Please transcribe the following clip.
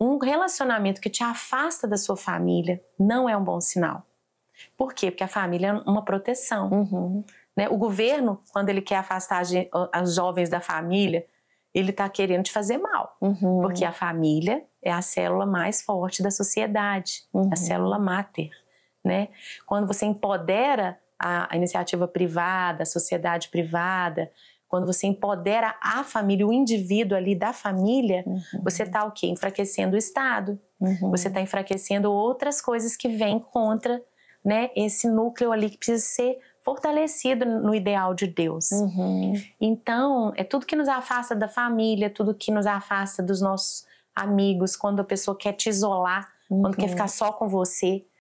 um relacionamento que te afasta da sua família não é um bom sinal. Por quê? Porque a família é uma proteção. Uhum. Né? O governo, quando ele quer afastar as jovens da família, ele está querendo te fazer mal. Uhum. Porque a família é a célula mais forte da sociedade, uhum. a célula máter. Né? Quando você empodera a, a iniciativa privada, a sociedade privada, quando você empodera a família, o indivíduo ali da família, uhum. você está o quê? Enfraquecendo o Estado, uhum. você está enfraquecendo outras coisas que vêm contra né, esse núcleo ali que precisa ser fortalecido no ideal de Deus. Uhum. Então, é tudo que nos afasta da família, tudo que nos afasta dos nossos amigos, quando a pessoa quer te isolar, quando quer uhum. ficar só com você.